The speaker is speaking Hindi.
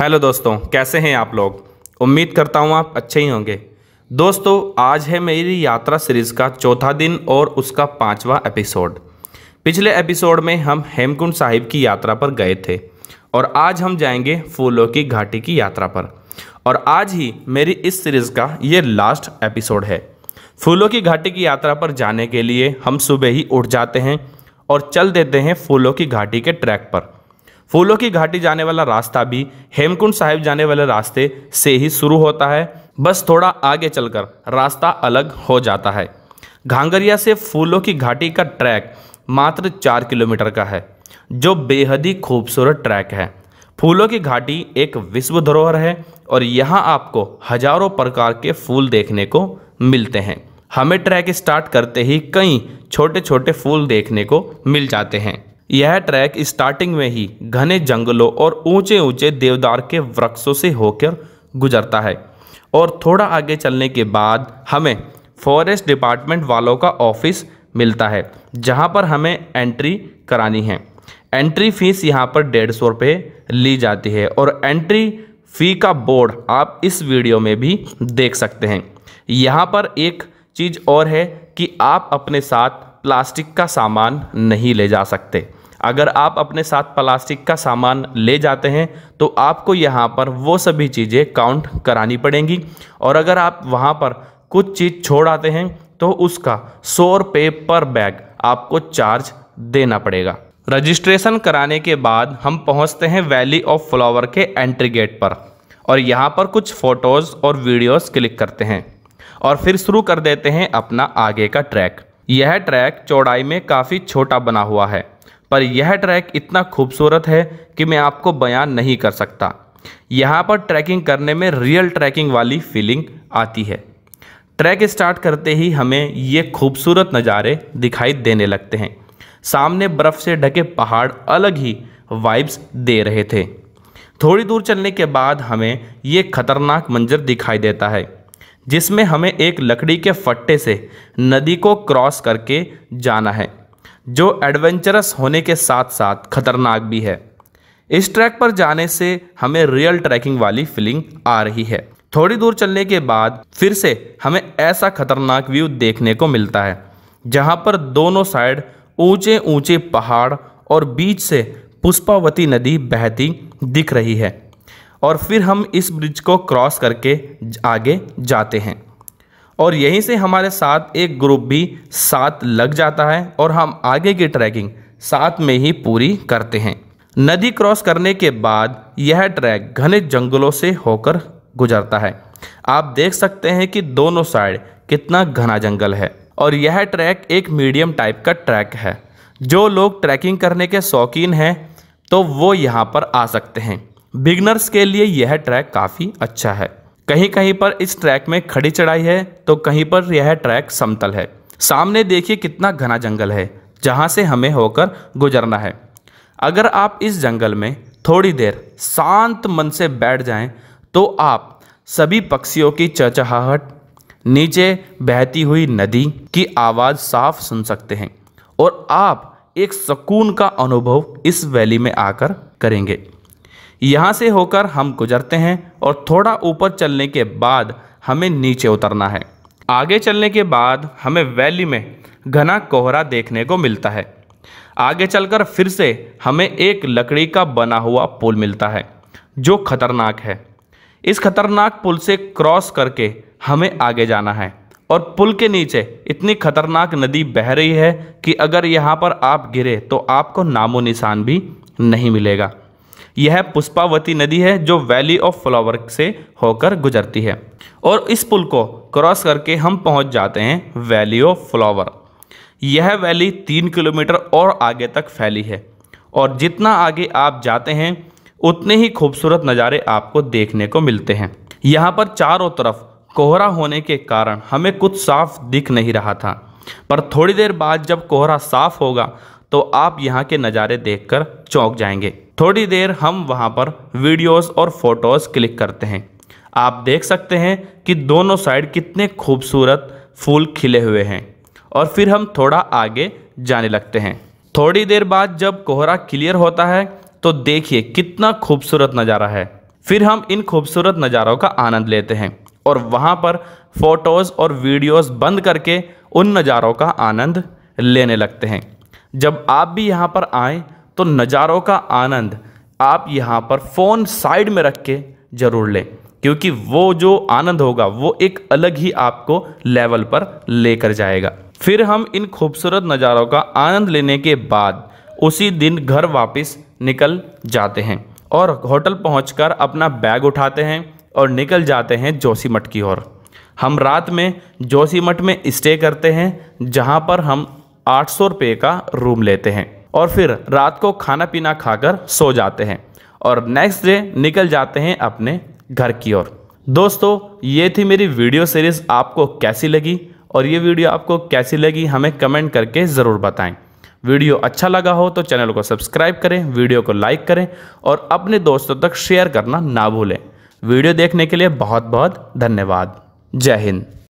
हेलो दोस्तों कैसे हैं आप लोग उम्मीद करता हूं आप अच्छे ही होंगे दोस्तों आज है मेरी यात्रा सीरीज़ का चौथा दिन और उसका पांचवा एपिसोड पिछले एपिसोड में हम हेमकुंड साहिब की यात्रा पर गए थे और आज हम जाएंगे फूलों की घाटी की यात्रा पर और आज ही मेरी इस सीरीज़ का ये लास्ट एपिसोड है फूलों की घाटी की यात्रा पर जाने के लिए हम सुबह ही उठ जाते हैं और चल देते हैं फूलों की घाटी के ट्रैक पर फूलों की घाटी जाने वाला रास्ता भी हेमकुंड साहिब जाने वाले रास्ते से ही शुरू होता है बस थोड़ा आगे चलकर रास्ता अलग हो जाता है घांगरिया से फूलों की घाटी का ट्रैक मात्र चार किलोमीटर का है जो बेहद ही खूबसूरत ट्रैक है फूलों की घाटी एक विश्व धरोहर है और यहाँ आपको हजारों प्रकार के फूल देखने को मिलते हैं हमें ट्रैक स्टार्ट करते ही कई छोटे छोटे फूल देखने को मिल जाते हैं यह ट्रैक स्टार्टिंग में ही घने जंगलों और ऊंचे ऊंचे देवदार के वृक्षों से होकर गुजरता है और थोड़ा आगे चलने के बाद हमें फॉरेस्ट डिपार्टमेंट वालों का ऑफिस मिलता है जहां पर हमें एंट्री करानी है एंट्री फीस यहां पर डेढ़ सौ रुपये ली जाती है और एंट्री फ़ी का बोर्ड आप इस वीडियो में भी देख सकते हैं यहाँ पर एक चीज़ और है कि आप अपने साथ प्लास्टिक का सामान नहीं ले जा सकते अगर आप अपने साथ प्लास्टिक का सामान ले जाते हैं तो आपको यहाँ पर वो सभी चीज़ें काउंट करानी पड़ेंगी और अगर आप वहाँ पर कुछ चीज़ छोड़ आते हैं तो उसका सौ रुपये पर बैग आपको चार्ज देना पड़ेगा रजिस्ट्रेशन कराने के बाद हम पहुँचते हैं वैली ऑफ फ्लावर के एंट्री गेट पर और यहाँ पर कुछ फ़ोटोज़ और वीडियोज़ क्लिक करते हैं और फिर शुरू कर देते हैं अपना आगे का ट्रैक यह ट्रैक चौड़ाई में काफ़ी छोटा बना हुआ है पर यह ट्रैक इतना खूबसूरत है कि मैं आपको बयान नहीं कर सकता यहाँ पर ट्रैकिंग करने में रियल ट्रैकिंग वाली फीलिंग आती है ट्रैक स्टार्ट करते ही हमें ये खूबसूरत नज़ारे दिखाई देने लगते हैं सामने बर्फ़ से ढके पहाड़ अलग ही वाइब्स दे रहे थे थोड़ी दूर चलने के बाद हमें ये खतरनाक मंजर दिखाई देता है जिसमें हमें एक लकड़ी के फट्टे से नदी को क्रॉस करके जाना है जो एडवेंचरस होने के साथ साथ खतरनाक भी है इस ट्रैक पर जाने से हमें रियल ट्रैकिंग वाली फीलिंग आ रही है थोड़ी दूर चलने के बाद फिर से हमें ऐसा खतरनाक व्यू देखने को मिलता है जहाँ पर दोनों साइड ऊंचे ऊंचे पहाड़ और बीच से पुष्पावती नदी बहती दिख रही है और फिर हम इस ब्रिज को क्रॉस करके आगे जाते हैं और यहीं से हमारे साथ एक ग्रुप भी साथ लग जाता है और हम आगे की ट्रैकिंग साथ में ही पूरी करते हैं नदी क्रॉस करने के बाद यह ट्रैक घने जंगलों से होकर गुजरता है आप देख सकते हैं कि दोनों साइड कितना घना जंगल है और यह ट्रैक एक मीडियम टाइप का ट्रैक है जो लोग ट्रैकिंग करने के शौकीन हैं तो वो यहाँ पर आ सकते हैं बिगनर्स के लिए यह ट्रैक काफ़ी अच्छा है कहीं कहीं पर इस ट्रैक में खड़ी चढ़ाई है तो कहीं पर यह ट्रैक समतल है सामने देखिए कितना घना जंगल है जहाँ से हमें होकर गुजरना है अगर आप इस जंगल में थोड़ी देर शांत मन से बैठ जाएं तो आप सभी पक्षियों की चहचहाहट नीचे बहती हुई नदी की आवाज़ साफ सुन सकते हैं और आप एक सुकून का अनुभव इस वैली में आकर करेंगे यहाँ से होकर हम गुजरते हैं और थोड़ा ऊपर चलने के बाद हमें नीचे उतरना है आगे चलने के बाद हमें वैली में घना कोहरा देखने को मिलता है आगे चलकर फिर से हमें एक लकड़ी का बना हुआ पुल मिलता है जो खतरनाक है इस खतरनाक पुल से क्रॉस करके हमें आगे जाना है और पुल के नीचे इतनी खतरनाक नदी बह रही है कि अगर यहाँ पर आप गिरे तो आपको नामो निशान भी नहीं मिलेगा यह पुष्पावती नदी है जो वैली ऑफ फ्लावर से होकर गुजरती है और इस पुल को क्रॉस करके हम पहुंच जाते हैं वैली ऑफ फ्लावर यह वैली तीन किलोमीटर और आगे तक फैली है और जितना आगे आप जाते हैं उतने ही खूबसूरत नज़ारे आपको देखने को मिलते हैं यहाँ पर चारों तरफ कोहरा होने के कारण हमें कुछ साफ दिख नहीं रहा था पर थोड़ी देर बाद जब कोहरा साफ होगा तो आप यहाँ के नज़ारे देखकर चौंक जाएंगे थोड़ी देर हम वहाँ पर वीडियोस और फोटोज़ क्लिक करते हैं आप देख सकते हैं कि दोनों साइड कितने खूबसूरत फूल खिले हुए हैं और फिर हम थोड़ा आगे जाने लगते हैं थोड़ी देर बाद जब कोहरा क्लियर होता है तो देखिए कितना खूबसूरत नज़ारा है फिर हम इन खूबसूरत नज़ारों का आनंद लेते हैं और वहाँ पर फ़ोटोज़ और वीडियोज़ बंद करके उन नज़ारों का आनंद लेने लगते हैं जब आप भी यहाँ पर आएँ तो नज़ारों का आनंद आप यहाँ पर फ़ोन साइड में रख के ज़रूर लें क्योंकि वो जो आनंद होगा वो एक अलग ही आपको लेवल पर लेकर जाएगा फिर हम इन खूबसूरत नज़ारों का आनंद लेने के बाद उसी दिन घर वापस निकल जाते हैं और होटल पहुँच अपना बैग उठाते हैं और निकल जाते हैं जोशी मठ की ओर हम रात में मठ में स्टे करते हैं जहाँ पर हम आठ सौ रुपये का रूम लेते हैं और फिर रात को खाना पीना खाकर सो जाते हैं और नेक्स्ट डे निकल जाते हैं अपने घर की ओर दोस्तों ये थी मेरी वीडियो सीरीज़ आपको कैसी लगी और ये वीडियो आपको कैसी लगी हमें कमेंट करके ज़रूर बताएं वीडियो अच्छा लगा हो तो चैनल को सब्सक्राइब करें वीडियो को लाइक करें और अपने दोस्तों तक शेयर करना ना भूलें वीडियो देखने के लिए बहुत बहुत धन्यवाद जय हिंद